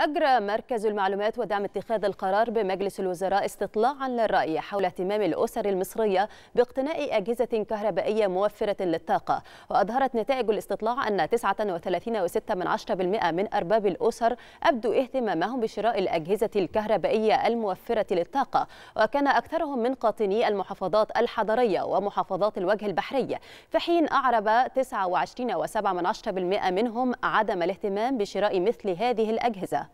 أجرى مركز المعلومات ودعم اتخاذ القرار بمجلس الوزراء استطلاعا للرأي حول اهتمام الأسر المصرية باقتناء أجهزة كهربائية موفرة للطاقة وأظهرت نتائج الاستطلاع أن 39.6% من, من أرباب الأسر أبدوا اهتمامهم بشراء الأجهزة الكهربائية الموفرة للطاقة وكان أكثرهم من قاطني المحافظات الحضرية ومحافظات الوجه البحري في حين أعرب 29.7% من منهم عدم الاهتمام بشراء مثل هذه الأجهزة